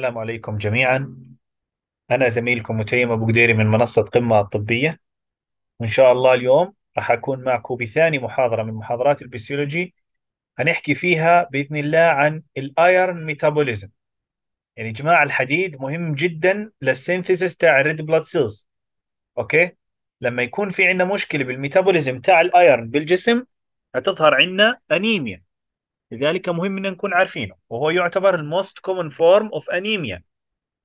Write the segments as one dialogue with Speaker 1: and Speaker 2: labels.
Speaker 1: السلام عليكم جميعا أنا زميلكم متيم أبو قديري من منصة قمة الطبية وإن شاء الله اليوم راح أكون معكم بثاني محاضرة من محاضرات البسيولوجي هنحكي فيها بإذن الله عن الأيرن ميتابوليزم يعني جماع الحديد مهم جدا للسينثيسيس تاع الريد بلاد سيلز أوكي لما يكون في عندنا مشكلة بالميتابوليزم تاع الأيرن بالجسم هتظهر عندنا أنيميا لذلك مهم ان نكون عارفينه وهو يعتبر الموست كومن فورم اوف انيميا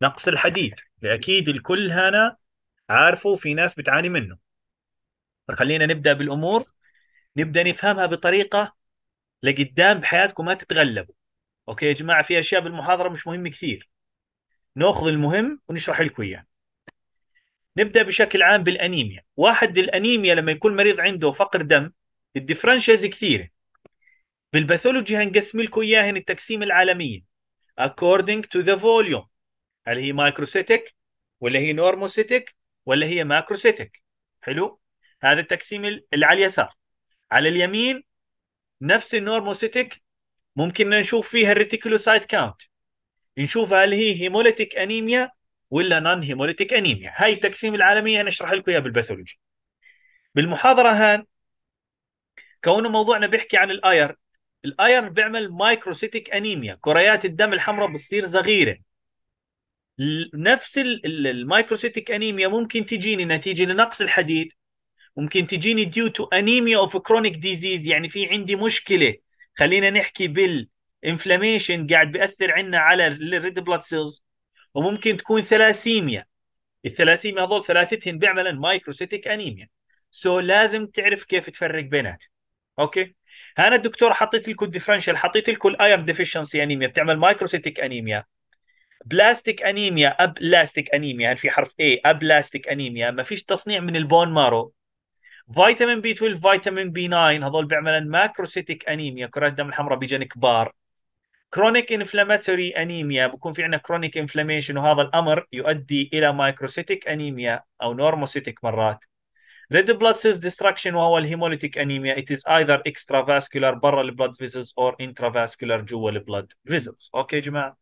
Speaker 1: نقص الحديد اكيد الكل هنا عارفه وفي ناس بتعاني منه فخلينا نبدا بالامور نبدا نفهمها بطريقه لقدام بحياتكم ما تتغلبوا اوكي يا جماعه في اشياء بالمحاضره مش مهم كثير ناخذ المهم ونشرح لكم اياه نبدا بشكل عام بالانيميا واحد الانيميا لما يكون مريض عنده فقر دم الديفرنشز كثيره بالباثولوجي هنقسم لكم اياهن التقسيم العالميه according to the volume هل هي مايكروسيتك ولا هي نورموسيتك ولا هي ماكروسيتك حلو هذا التقسيم اللي على اليسار على اليمين نفس النورموسيتك ممكن نشوف فيها الريتيكولوسايت كاونت نشوف هل هي هيموليتك انيميا ولا نون هيموليتك انيميا هاي التقسيم العالمي هنشرح لكم اياه بالباثولوجي بالمحاضره هان كونه موضوعنا بيحكي عن الاير الايرن بيعمل مايكروسيتيك انيميا كريات الدم الحمراء بتصير صغيره نفس المايكروسيتيك انيميا ممكن تجيني نتيجه لنقص الحديد ممكن تجيني ديو تو انيميا اوف كرونيك ديزيز يعني في عندي مشكله خلينا نحكي بالانفلاميشن قاعد بياثر عنا على الريد بلاد سيلز وممكن تكون ثلاسيميا الثلاسيميا هذول ثلاثتهم بيعملن مايكروسيتيك انيميا سو so لازم تعرف كيف تفرق بينات اوكي انا الدكتور حطيت لكم الديفرنشال حطيت لكم الايرن ديفيشنسي انيميا بتعمل مايكروسيتيك انيميا بلاستيك انيميا ابلاستيك انيميا هل في حرف اي ابلاستيك انيميا ما فيش تصنيع من البون مارو فيتامين بي 12 فيتامين بي 9 هذول بيعملن ماكروسيتيك انيميا كرات الدم الحمراء بيجن كبار كرونيك انفلاماتوري انيميا بكون في عندنا كرونيك انفلاميشن وهذا الامر يؤدي الى مايكروسيتيك انيميا او نورموسيتيك مرات Red blood cells destruction وهو الهيموليتيك انيميا it is either extravascular برا البلاد فيزلز or intravascular جوا البلاد فيزلز اوكي يا جماعه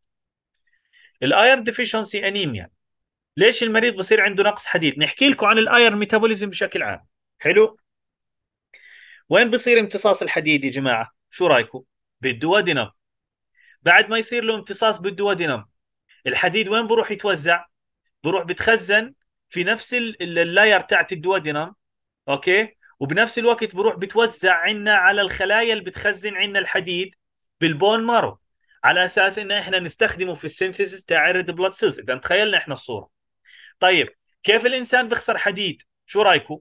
Speaker 1: الايرن ديفيشنسي انيميا ليش المريض بصير عنده نقص حديد نحكي لكم عن الايرن ميتابوليزم بشكل عام حلو وين بصير امتصاص الحديد يا جماعه شو رايكم بالدوادينم بعد ما يصير له امتصاص بالدوادينم الحديد وين بروح يتوزع بروح بتخزن في نفس اللاير تاعت الدوادنم اوكي وبنفس الوقت بروح بتوزع عنا على الخلايا اللي بتخزن عنا الحديد بالبون مارو على اساس ان احنا نستخدمه في السينثيسيس تاع الريد بلاد سيلز اذا تخيلنا احنا الصوره طيب كيف الانسان بيخسر حديد شو رايكم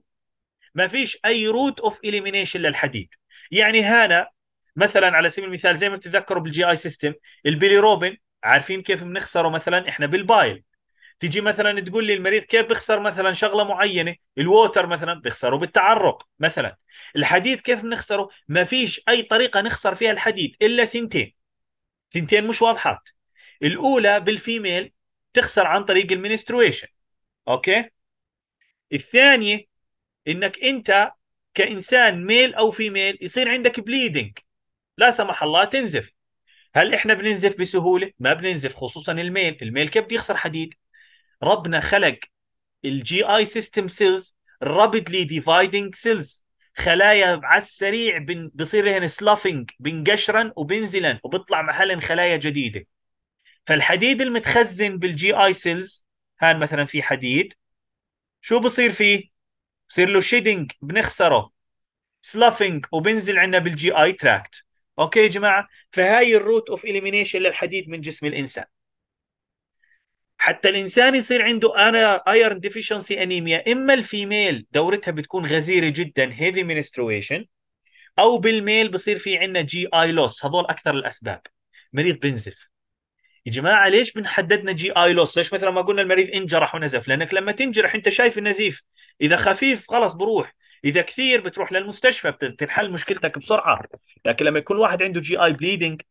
Speaker 1: ما فيش اي روت اوف اليمينيشن للحديد يعني هنا مثلا على سبيل المثال زي ما بتتذكروا بالجي اي سيستم البيلي روبن عارفين كيف بنخسره مثلا احنا بالبايل تيجي مثلا تقول لي المريض كيف بيخسر مثلا شغله معينه الووتر مثلا بيخسره بالتعرق مثلا الحديد كيف بنخسره ما فيش اي طريقه نخسر فيها الحديد الا ثنتين ثنتين مش واضحات الاولى بالفيميل تخسر عن طريق المنسترويشن اوكي الثانيه انك انت كانسان ميل او فيميل يصير عندك بليدنج لا سمح الله تنزف هل احنا بننزف بسهوله ما بننزف خصوصا الميل الميل كيف بده يخسر حديد ربنا خلق الجي اي سيستم سيلز رابيدلي ديفايدنج سيلز خلايا على السريع بن... بصير لهن سلافنج بنقشرن وبنزلن وبطلع محلن خلايا جديده فالحديد المتخزن بالجي اي سيلز هان مثلا في حديد شو بصير فيه؟ بصير له شيدنج بنخسره سلافنج وبنزل عندنا بالجي اي تراكت اوكي يا جماعه فهاي الروت اوف اليمينيشن للحديد من جسم الانسان حتى الانسان يصير عنده انا ايرن ديفيشنسي انيميا اما الفيميل دورتها بتكون غزيره جدا هيفي منسترويشن او بالميل بصير في عندنا جي اي لوس هذول اكثر الاسباب مريض بنزف يا جماعه ليش بنحددنا جي اي لوس ليش مثلا ما قلنا المريض انجرح ونزف لانك لما تنجرح انت شايف النزيف اذا خفيف خلص بروح اذا كثير بتروح للمستشفى بتنحل مشكلتك بسرعه لكن لما يكون واحد عنده جي اي بليدنج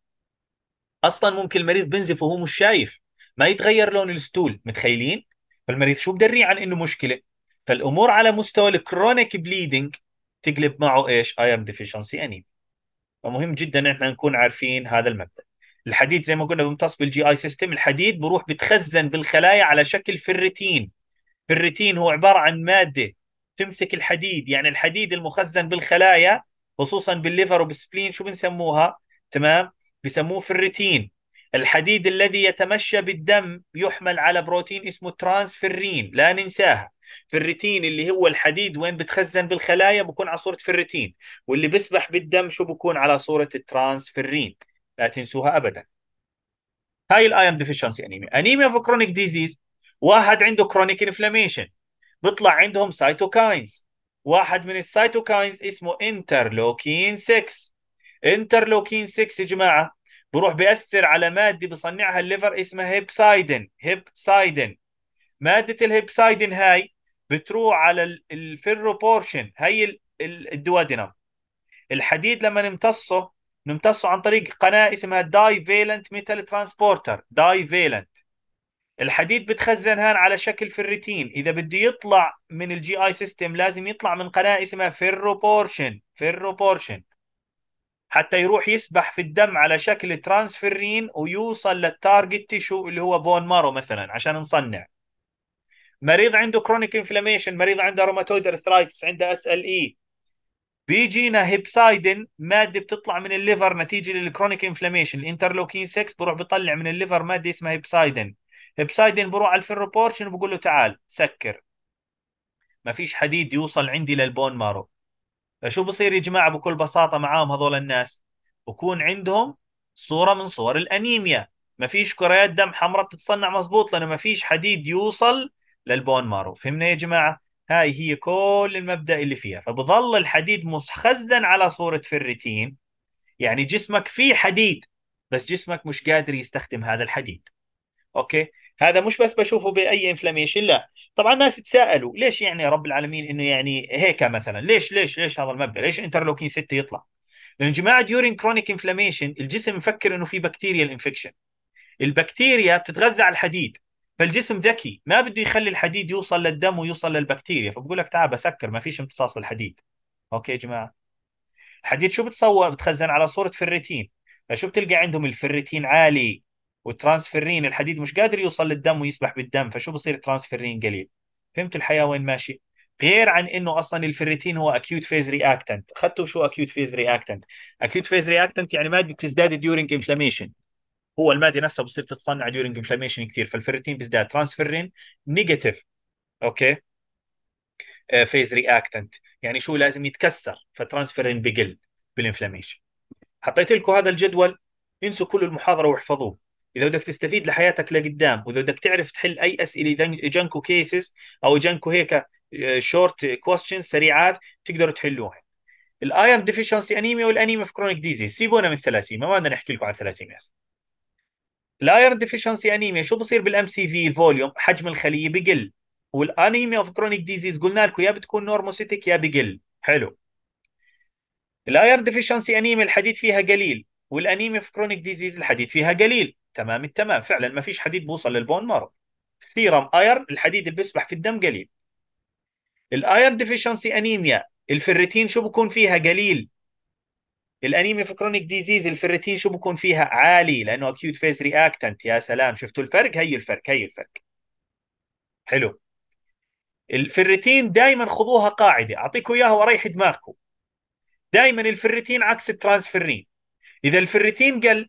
Speaker 1: اصلا ممكن المريض بنزف وهو مش شايف ما يتغير لون الستول متخيلين فالمريض شو بدري عن انه مشكله فالامور على مستوى الكرونيك بليدنج تقلب معه ايش ام ديفيشنسي انيميا فمهم جدا احنا نكون عارفين هذا المبدا الحديد زي ما قلنا بيمتص بالجي اي سيستم الحديد بروح بتخزن بالخلايا على شكل فرتين فرتين هو عباره عن ماده تمسك الحديد يعني الحديد المخزن بالخلايا خصوصا بالليفر وبالسبلين شو بنسموها تمام بسموه فرتين الحديد الذي يتمشى بالدم يحمل على بروتين اسمه ترانسفيرين لا ننساها فيريتين اللي هو الحديد وين بتخزن بالخلايا بكون على صورة فيريتين واللي بيسبح بالدم شو بكون على صورة الترانسفيرين لا تنسوها أبدا هاي الايم ديفيشنسي انيميا انيميا اوف كرونيك ديزيز واحد عنده كرونيك انفلاميشن بيطلع عندهم سايتوكاينز واحد من السايتوكاينز اسمه انترلوكين 6 انترلوكين 6 يا جماعه بروح بياثر على ماده بصنعها الليفر اسمها هيبسايدن هيبسايدن ماده الهيبسايدن هاي بتروح على بورشن هي الدوادنم الحديد لما نمتصه نمتصه عن طريق قناه اسمها داي فيلنت ميتال ترانسبورتر داي فيلنت الحديد بتخزن هان على شكل فريتين اذا بده يطلع من الجي اي سيستم لازم يطلع من قناه اسمها بورشن فيرو بورشن حتى يروح يسبح في الدم على شكل ترانسفيرين ويوصل للتارجت تيشو اللي هو بون مارو مثلا عشان نصنع مريض عنده كرونيك انفلاميشن مريض عنده روماتويد ارثرايتس عنده اس ال اي بيجينا هيبسايدين ماده بتطلع من الليفر نتيجه للكرونيك انفلاميشن الانترلوكين 6 بروح بيطلع من الليفر ماده اسمها هيبسايدين هيبسايدين بروح على الفيروبورشن وبقول له تعال سكر ما فيش حديد يوصل عندي للبون مارو فشو بصير يا جماعه بكل بساطه معاهم هذول الناس بكون عندهم صوره من صور الانيميا ما فيش كريات دم حمراء بتتصنع مزبوط لانه ما فيش حديد يوصل للبون مارو فهمنا يا جماعه هاي هي كل المبدا اللي فيها فبظل الحديد مخزن على صوره فريتين يعني جسمك فيه حديد بس جسمك مش قادر يستخدم هذا الحديد اوكي هذا مش بس بشوفه باي انفلاميشن لا طبعا الناس تساءلوا ليش يعني رب العالمين انه يعني هيك مثلا ليش ليش ليش هذا المبدا ليش انترلوكين 6 يطلع لان جماعه ديورين كرونيك انفلاميشن الجسم مفكر انه في بكتيريا انفكشن البكتيريا بتتغذى على الحديد فالجسم ذكي ما بده يخلي الحديد يوصل للدم ويوصل للبكتيريا فبقول لك تعال بسكر ما فيش امتصاص للحديد اوكي يا جماعه الحديد شو بتصور بتخزن على صوره فريتين فشو بتلقى عندهم الفريتين عالي وترانسفيرين الحديد مش قادر يوصل للدم ويسبح بالدم فشو بصير ترانسفيرين قليل فهمت الحياه وين ماشي غير عن انه اصلا الفريتين هو اكيوت فيز رياكتنت اخذته شو اكيوت فيز رياكتنت اكيوت فيز رياكتنت يعني ماده بتزداد ديورنج انفلاميشن هو الماده نفسها بتصير تتصنع ديورنج انفلاميشن كثير فالفريتين بيزداد ترانسفيرين نيجاتيف اوكي فيز آه، رياكتنت يعني شو لازم يتكسر فترانسفيرين بقل بالانفلاميشن حطيت لكم هذا الجدول انسوا كل المحاضره واحفظوه اذا بدك تستفيد لحياتك لقدام واذا بدك تعرف تحل اي اسئله اجانكو كيسز او اجانكو هيك شورت كويستشنز سريعات تقدروا تحلوها الايرن ديفيشنسي انيميا والانيميا في كرونيك ديزيز سيبونا من الثلاسيميا ما بدنا نحكي لكم عن الثلاسيميا الايرن ديفيشنسي انيميا شو بصير بالام سي في الفوليوم حجم الخليه بقل والانيميا اوف كرونيك ديزيز قلنا لكم يا بتكون نورموسيتك يا بقل حلو الايرن ديفيشنسي انيميا الحديد فيها قليل والانيميا في كرونيك ديزيز الحديد فيها قليل تمام التمام فعلا ما فيش حديد بوصل للبون مارو سيرم ايرن الحديد اللي بيسبح في الدم قليل الايرن ديفيشنسي انيميا الفريتين شو بكون فيها قليل الانيميا في كرونيك ديزيز الفريتين شو بكون فيها عالي لانه اكيوت فيز رياكتنت يا سلام شفتوا الفرق هي الفرق هي الفرق حلو الفريتين دائما خذوها قاعده اعطيكم اياها وريح دماغكم دائما الفريتين عكس الترانسفيرين اذا الفريتين قل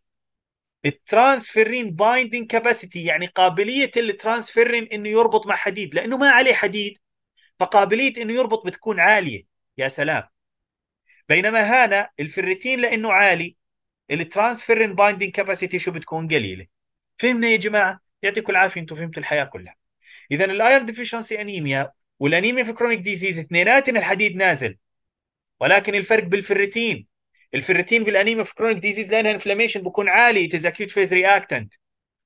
Speaker 1: الترانسفيرين بايندينج كاباسيتي يعني قابليه الترانسفيرين انه يربط مع حديد لانه ما عليه حديد فقابليه انه يربط بتكون عاليه يا سلام بينما هنا الفريتين لانه عالي الترانسفيرين بايندينج كاباسيتي شو بتكون قليله فهمنا يا جماعه يعطيكم العافيه انتم فهمتوا الحياه كلها اذا الايرن ديفيشنسي انيميا والانيميا في كرونيك ديزيز اثنيناتهم الحديد نازل ولكن الفرق بالفريتين الفيرتين بالانيميا في كرونيك ديزيز لانها انفلاميشن بكون عالي اتز اكيوت فيز رياكتنت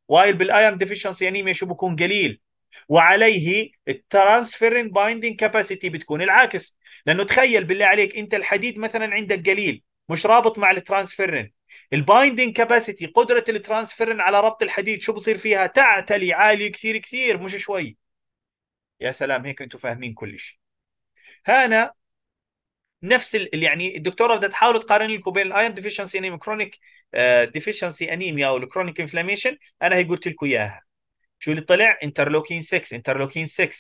Speaker 1: وايل ام ديفيشنسي انيميا شو بكون قليل وعليه الترانسفيرين بايندينج كاباسيتي بتكون العكس لانه تخيل بالله عليك انت الحديد مثلا عندك قليل مش رابط مع الترانسفيرين البايندينج كاباسيتي قدره الترانسفيرين على ربط الحديد شو بصير فيها تعتلي عالي كثير كثير مش شوي يا سلام هيك انتم فاهمين كل شيء هنا نفس ال... يعني الدكتوره بدها تحاول تقارن لكم بين الايرون ديفيشنسي انيميا كرونيك ديفيشنسي انيميا او الكرونيك انفلاميشن انا هي قلت لكم اياها شو اللي طلع انترلوكين 6 انترلوكين 6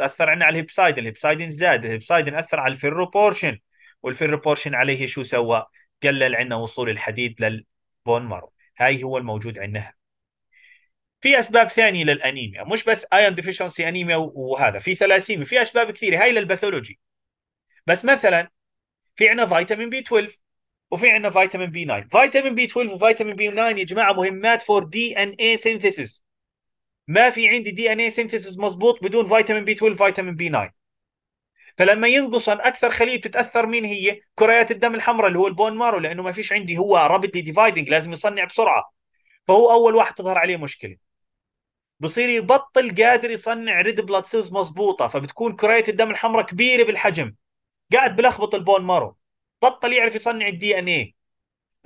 Speaker 1: اثر عندنا على الهيبسايدين الهيبسايدين زاد الهيبسايدين اثر على الفيروبورشن والفيروبورشن عليه شو سوى قلل عندنا وصول الحديد للبون مارو هاي هو الموجود عندنا في اسباب ثانيه للانيميا مش بس ايون ديفيشنسي انيميا وهذا في ثلاسيميا في اسباب كثيره هاي للباثولوجي بس مثلا في عندنا فيتامين بي 12 وفي عندنا فيتامين بي 9 فيتامين بي 12 وفيتامين بي 9 يا جماعه مهمات فور دي ان اي سينثيسيس ما في عندي دي ان اي سينثيسيس مضبوط بدون فيتامين بي 12 فيتامين بي 9 فلما ينقصن اكثر خليه بتتاثر مين هي؟ كريات الدم الحمراء اللي هو البون مارو لانه ما فيش عندي هو رابيدلي ديفايدنج لازم يصنع بسرعه فهو اول واحد تظهر عليه مشكله بصير يبطل قادر يصنع ريد بلاد سيلز مضبوطه فبتكون كريات الدم الحمراء كبيره بالحجم قاعد بلخبط البون مارو بطل يعرف يصنع الدي ان ايه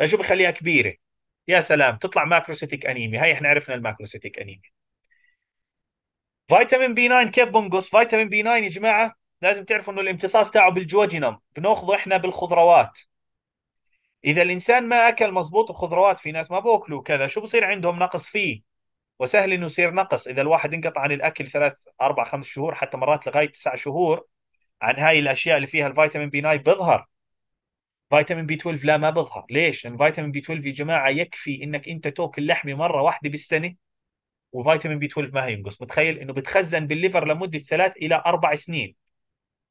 Speaker 1: شو بخليها كبيره يا سلام تطلع ماكروسيتيك انيميا هاي احنا عرفنا الماكروسيتيك انيميا فيتامين بي 9 كيف بنقص فيتامين بي 9 يا جماعه لازم تعرفوا انه الامتصاص تاعه بالجوجينم بناخذه احنا بالخضروات اذا الانسان ما اكل مزبوط الخضروات في ناس ما بوكلوا كذا شو بصير عندهم نقص فيه وسهل انه يصير نقص اذا الواحد انقطع عن الاكل ثلاث اربع خمس شهور حتى مرات لغايه تسع شهور عن هاي الاشياء اللي فيها الفيتامين بي 9 بيظهر فيتامين بي 12 لا ما بيظهر ليش؟ لان فيتامين بي 12 يا جماعه يكفي انك انت تاكل لحمه مره واحده بالسنه وفيتامين بي 12 ما هينقص متخيل انه بتخزن بالليفر لمده ثلاث الى اربع سنين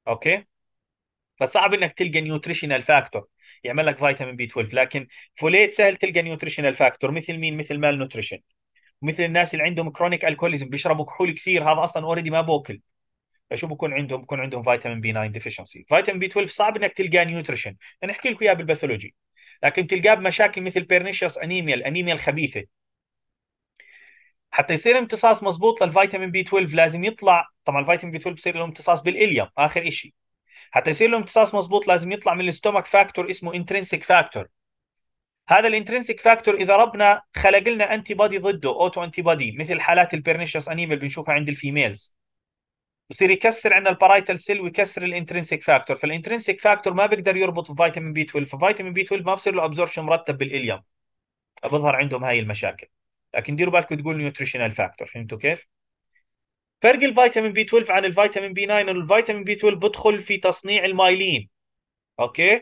Speaker 1: اوكي فصعب انك تلقى نيوتريشنال فاكتور يعمل لك فيتامين بي 12 لكن فوليت سهل تلقى نيوتريشنال فاكتور مثل مين مثل مال نوتريشن مثل الناس اللي عندهم كرونيك الكوليزم بيشربوا كحول كثير هذا اصلا اوريدي ما باكل فشو بكون عندهم بكون عندهم فيتامين بي 9 ديفشنسي فيتامين بي 12 صعب انك تلقاه نيوتريشن نحكي لكم اياه بالباثولوجي لكن تلقاه بمشاكل مثل بيرنيشس انيميا الانيميا الخبيثه حتى يصير امتصاص مضبوط للفيتامين بي 12 لازم يطلع طبعا الفيتامين بي 12 بصير له امتصاص بالاليوم اخر شيء حتى يصير له امتصاص مضبوط لازم يطلع من الاستومك فاكتور اسمه انترنسيك فاكتور هذا الانترنسيك فاكتور اذا ربنا خلق لنا انتي بادي ضده اوتو انتي بادي مثل حالات البيرنيشس انيميا اللي بنشوفها عند الفيميلز بصير يكسر عندنا البارايتال سيل ويكسر الانترنسيك فاكتور فالانترنسيك فاكتور ما بيقدر يربط في فيتامين بي 12 ففيتامين بي 12 ما بصير له ابزوربشن مرتب بالاليوم فبظهر عندهم هاي المشاكل لكن ديروا بالكم تقول نيوتريشنال فاكتور فهمتوا كيف؟ فرق الفيتامين بي 12 عن الفيتامين بي 9 الفيتامين بي 12 بدخل في تصنيع المايلين اوكي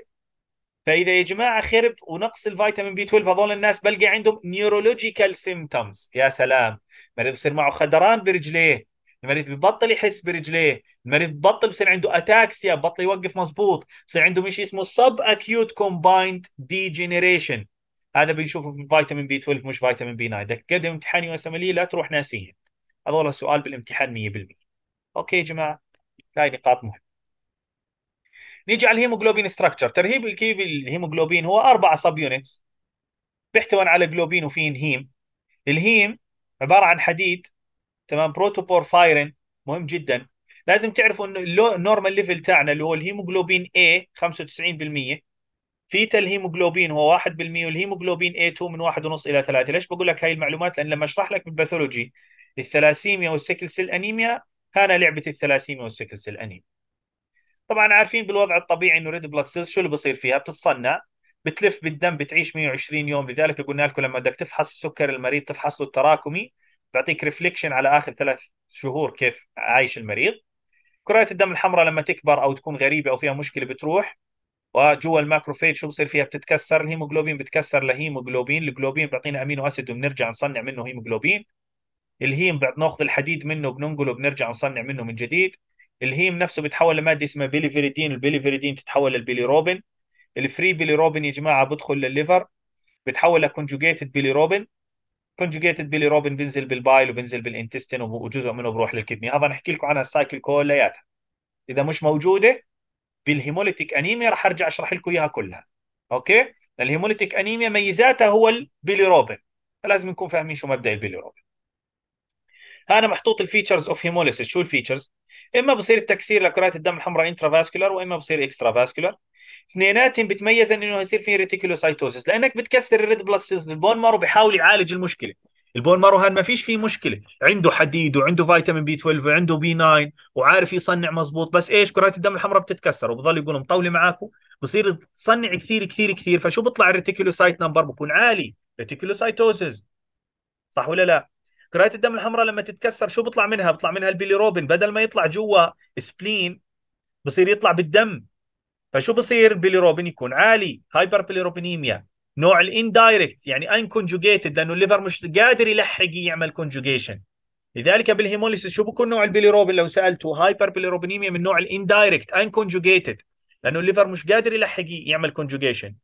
Speaker 1: فاذا يا جماعه خرب ونقص الفيتامين بي 12 هذول الناس بلقى عندهم نيورولوجيكال سيمتومز يا سلام مريض يصير معه خدران برجليه المريض ببطل يحس برجليه المريض ببطل بصير عنده اتاكسيا ببطل يوقف مزبوط بصير عنده شيء اسمه سب اكيوت كومبايند ديجنريشن هذا بنشوفه في فيتامين بي 12 مش فيتامين بي 9 بدك تقدم امتحان يو اس ام لا تروح ناسيه هذول سؤال بالامتحان 100% اوكي يا جماعه هاي نقاط مهمه نيجي على الهيموجلوبين ستراكشر ترهيب تركيب الهيموجلوبين هو اربعه سب يونتس بيحتوي على جلوبين وفين هيم الهيم عباره عن حديد تمام بروتوبور فايرين مهم جدا لازم تعرفوا انه النورمال ليفل تاعنا اللي هو الهيموجلوبين A 95% فيتا الهيموجلوبين هو 1% والهيموجلوبين A2 من 1.5 الى 3 ليش بقول لك هاي المعلومات لان لما اشرح لك بالباثولوجي الثلاسيميا والسكل سيل انيميا كان لعبه الثلاسيميا والسكل سيل انيميا طبعا عارفين بالوضع الطبيعي انه ريد بلاد سيلز شو اللي بصير فيها بتتصنع بتلف بالدم بتعيش 120 يوم لذلك قلنا لكم لما بدك تفحص السكر المريض تفحص له التراكمي بيعطيك ريفليكشن على اخر ثلاث شهور كيف عايش المريض كريات الدم الحمراء لما تكبر او تكون غريبه او فيها مشكله بتروح وجوا الماكروفيج شو بصير فيها بتتكسر الهيموجلوبين بتكسر لهيموجلوبين الجلوبين بيعطينا امينو اسيد وبنرجع نصنع منه هيموجلوبين الهيم ناخذ الحديد منه بننقله بنرجع نصنع منه من جديد الهيم نفسه بيتحول لماده اسمها بيليفيريدين البيليفيريدين بتتحول للبيليروبين الفري بيليروبين يا جماعه بدخل للليفر بتحول لكونجوجيتد بيليروبين كونجوجيتد بيلي روبن بينزل بالبايل وبينزل بالانتستين وجزء منه بروح للكدني هذا نحكي لكم عنها السايكل كلياتها اذا مش موجوده بالهيموليتيك انيميا رح ارجع اشرح لكم اياها كلها اوكي الهيموليتيك انيميا ميزاتها هو البيلي روبن فلازم نكون فاهمين شو مبدا البيلي روبن هنا محطوط الفيتشرز اوف هيموليسيس شو الفيتشرز اما بصير التكسير لكرات الدم الحمراء انترافاسكولار واما بصير اكسترافاسكولار اثنيناتهم بتميزن انه يصير في ريتيكولوسايتوسس لانك بتكسر الريد بلاد سيلز البون مارو بيحاول يعالج المشكله البون مارو هذا ما فيش فيه مشكله عنده حديد وعنده فيتامين بي 12 وعنده بي 9 وعارف يصنع مزبوط بس ايش كرات الدم الحمراء بتتكسر وبضل يقول مطوله معاكم بصير تصنع كثير كثير كثير فشو بيطلع الريتيكولوسايت نمبر بكون عالي ريتيكولوسايتوسس صح ولا لا كرات الدم الحمراء لما تتكسر شو بيطلع منها بيطلع منها البيليروبين بدل ما يطلع جوا سبلين بصير يطلع بالدم فشو بصير بيليروبين يكون عالي هايبر بيليروبينيميا نوع الاندايركت يعني ان كونجوجيتد لانه الليفر مش قادر يلحق يعمل كونجوجيشن لذلك بالهيموليس شو بكون نوع البيليروبين لو سالته هايبر بيليروبينيميا من نوع الاندايركت ان كونجوجيتد لانه الليفر مش قادر يلحق يعمل كونجوجيشن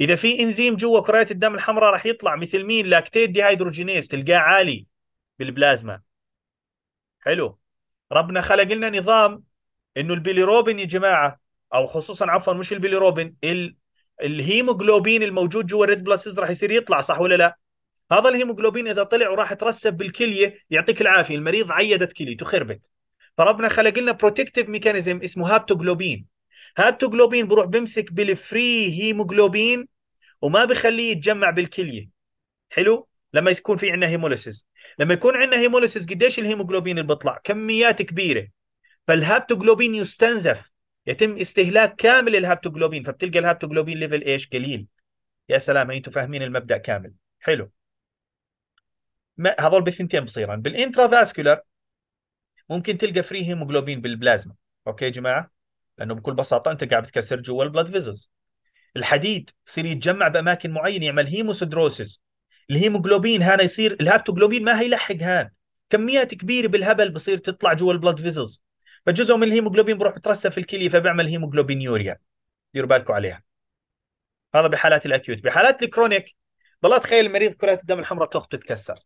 Speaker 1: اذا في انزيم جوا كريات الدم الحمراء راح يطلع مثل مين لاكتيت ديهيدروجينيز تلقاه عالي بالبلازما حلو ربنا خلق لنا نظام انه البيليروبين يا جماعه او خصوصا عفوا مش البيلي روبين ال... الهيموجلوبين الموجود جوا الريد بلاسز راح يصير يطلع صح ولا لا؟ هذا الهيموجلوبين اذا طلع وراح ترسب بالكليه يعطيك العافيه المريض عيدت كليته خربت فربنا خلق لنا بروتكتيف ميكانيزم اسمه هابتوجلوبين هابتوجلوبين بروح بمسك بالفري هيموجلوبين وما بخليه يتجمع بالكليه حلو لما يكون في عندنا هيموليسيس لما يكون عندنا هيموليسيس قديش الهيموجلوبين اللي بيطلع كميات كبيره فالهابتوجلوبين يستنزف يتم استهلاك كامل الهابتوجلوبين فبتلقى الهابتوجلوبين ليفل ايش قليل يا سلام انتم فاهمين المبدا كامل حلو ما هذول بالثنتين بالانترا فاسكولار ممكن تلقى فري هيموجلوبين بالبلازما اوكي يا جماعه لانه بكل بساطه انت قاعد بتكسر جوا البلاد فيزلز الحديد يصير يتجمع باماكن معينه يعمل هيموسيدروسيس الهيموجلوبين هنا يصير الهابتوجلوبين ما هيلحق هان كميات كبيره بالهبل بصير تطلع جوا البلاد فيزلز فجزء من الهيموجلوبين بروح يترسب في الكليه فبيعمل يوريا ديروا بالكم عليها هذا بحالات الاكيوت بحالات الكرونيك بالله تخيل المريض كرات الدم الحمراء بتاخذ تتكسر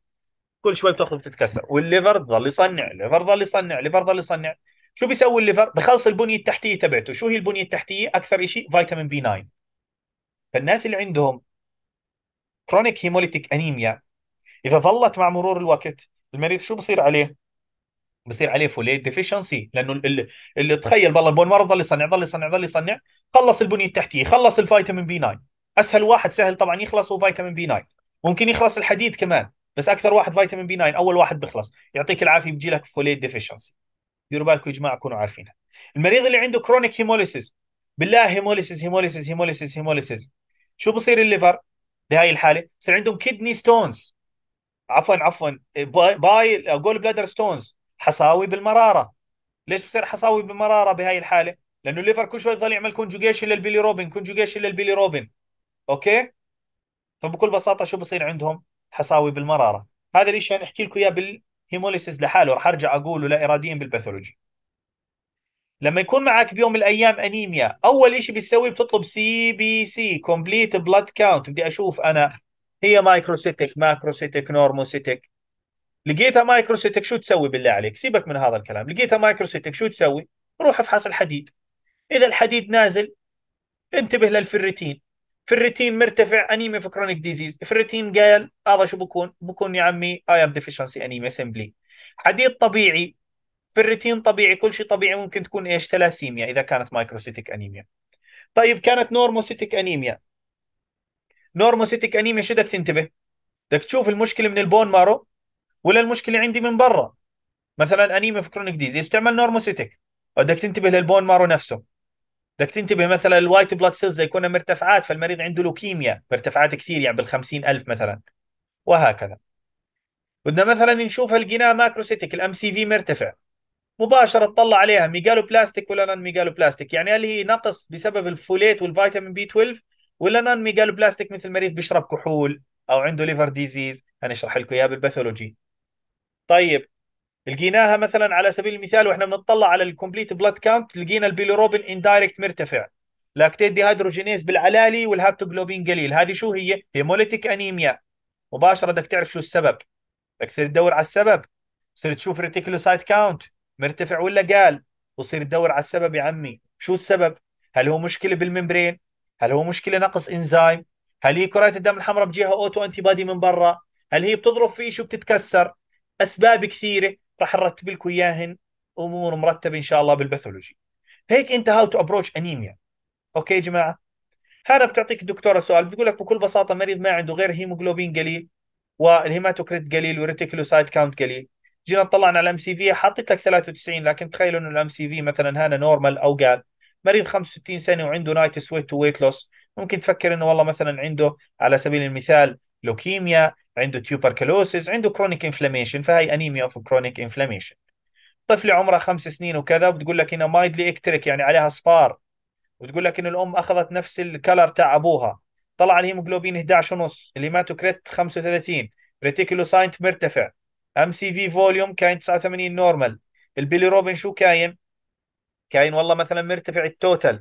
Speaker 1: كل شوي بتاخذ بتتكسر والليفر ظل يصنع الليفر ظل يصنع الليفر ظل يصنع شو بيسوي الليفر بخلص البنيه التحتيه تبعته شو هي البنيه التحتيه اكثر شيء فيتامين بي 9 فالناس اللي عندهم كرونيك هيموليتيك انيميا اذا ظلت مع مرور الوقت المريض شو بصير عليه بصير عليه فوليت ديفيشنسي لانه اللي, اللي تخيل بالله مارو ظل يصنع ظل يصنع ظل يصنع خلص البنيه التحتيه خلص الفيتامين بي 9 اسهل واحد سهل طبعا يخلص هو فيتامين بي 9 ممكن يخلص الحديد كمان بس اكثر واحد فيتامين بي 9 اول واحد بيخلص يعطيك العافيه بيجي لك فوليت ديفيشنسي ديروا بالكم يا جماعه كونوا عارفينها المريض اللي عنده كرونيك هيموليسيس بالله هيموليسيس هيموليسيس هيموليسيس هيموليسيس شو بصير الليفر بهاي الحاله بصير عندهم كدني ستونز عفوا عفوا باي جول بلادر ستونز حصاوي بالمراره ليش بصير حصاوي بالمراره بهاي الحاله لانه الليفر كل شوي يضل يعمل كونجوجيشن للبيلي روبن كونجوجيشن للبيلي روبن اوكي فبكل بساطه شو بصير عندهم حصاوي بالمراره هذا الشيء هنحكي لكم اياه بالهيموليسيس لحاله رح ارجع اقوله لا اراديا بالباثولوجي لما يكون معك بيوم من الايام انيميا اول شيء بتسويه بتطلب سي بي سي كومبليت بلاد كاونت بدي اشوف انا هي مايكروسيتك ماكروسيتك نورموسيتك لقيتها مايكروسيتك شو تسوي بالله عليك سيبك من هذا الكلام لقيتها مايكروسيتك شو تسوي روح افحص الحديد اذا الحديد نازل انتبه للفريتين فريتين مرتفع انيميا في كرونيك ديزيز فريتين قال هذا شو بكون بكون يا عمي اي ام ديفيشنسي انيميا سمبلي حديد طبيعي فريتين طبيعي كل شيء طبيعي ممكن تكون ايش ثلاسيميا اذا كانت مايكروسيتك انيميا طيب كانت نورموسيتك انيميا نورموسيتك انيميا شو بدك تنتبه بدك تشوف المشكله من البون مارو ولا المشكله عندي من برا مثلا انيميا في كرونيك ديزي استعمل نورموسيتك بدك تنتبه للبون مارو نفسه بدك تنتبه مثلا الوايت بلاد سيلز يكون مرتفعات فالمريض عنده لوكيميا مرتفعات كثير يعني بال ألف مثلا وهكذا بدنا مثلا نشوف الجناه ماكروسيتك الام سي في مرتفع مباشرة تطلع عليها ميجالو بلاستيك ولا نان ميجالو بلاستيك يعني هل هي نقص بسبب الفوليت والفيتامين بي 12 ولا نان ميجالو بلاستيك مثل مريض بيشرب كحول او عنده ليفر ديزيز هنشرح لكم اياه بالباثولوجي طيب لقيناها مثلا على سبيل المثال واحنا بنطلع على الكومبليت بلاد كاونت لقينا البيليروبين اندايركت مرتفع لاكتيت ديهيدروجينيز بالعلالي والهابتوجلوبين قليل هذه شو هي هيموليتيك انيميا مباشره بدك تعرف شو السبب بدك تصير تدور على السبب تصير تشوف ريتيكلوسايت كاونت مرتفع ولا قال وتصير تدور على السبب يا عمي شو السبب هل هو مشكله بالممبرين هل هو مشكله نقص انزيم هل هي كرات الدم الحمراء بجهه اوتو انتي بادي من برا هل هي بتضرب في شيء وبتتكسر اسباب كثيره راح نرتب لكم اياهن امور مرتبه ان شاء الله بالباثولوجي هيك انت هاو تو ابروتش انيميا اوكي يا جماعه هذا بتعطيك الدكتوره سؤال بتقول لك بكل بساطه مريض ما عنده غير هيموجلوبين قليل والهيماتوكريت قليل والريتيكولوسايت كاونت قليل جينا طلعنا على الام سي في حطيت لك 93 لكن تخيلوا انه الام سي في مثلا هنا نورمال او قال مريض 65 سنه وعنده نايت سويت وويت لوس ممكن تفكر انه والله مثلا عنده على سبيل المثال لوكيميا عنده تيوبركلوسيس عنده كرونيك انفلاميشن فهي انيميا اوف كرونيك انفلاميشن طفله عمرها خمس سنين وكذا وبتقول لك انه مايدلي اكتريك يعني عليها اصفار وتقول لك انه الام اخذت نفس الكلر تاع ابوها طلع الهيموجلوبين 11 ونص كريت 35 ريتيكولوساينت مرتفع ام سي في فوليوم كاين 89 نورمال البيلي روبن شو كاين كاين والله مثلا مرتفع التوتال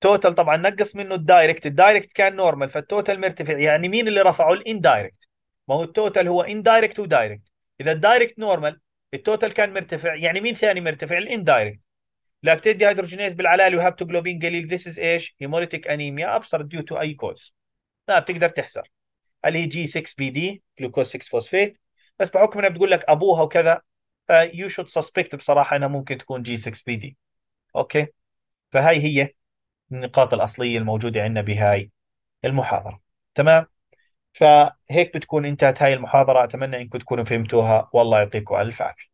Speaker 1: توتال طبعا نقص منه الدايركت الدايركت كان نورمال فالتوتال مرتفع يعني مين اللي رفعه الاندايركت ما هو التوتال هو اندايركت ودايركت اذا الدايركت نورمال التوتال كان مرتفع يعني مين ثاني مرتفع الاندايركت لاكتيت هيدروجينيز بالعلالي جلوبين قليل ذيس از ايش هيموليتيك انيميا ابصر ديو تو اي كوز لا بتقدر تحصر اللي هي جي 6 بي دي جلوكوز 6 فوسفيت بس بحكم انها بتقول لك ابوها وكذا فيو شود سسبكت بصراحه انها ممكن تكون جي 6 بي دي اوكي فهاي هي النقاط الاصليه الموجوده عندنا بهاي المحاضره تمام فهيك بتكون انتهت هاي المحاضرة أتمنى إنكم تكونوا فهمتوها والله يعطيكم ألف عافية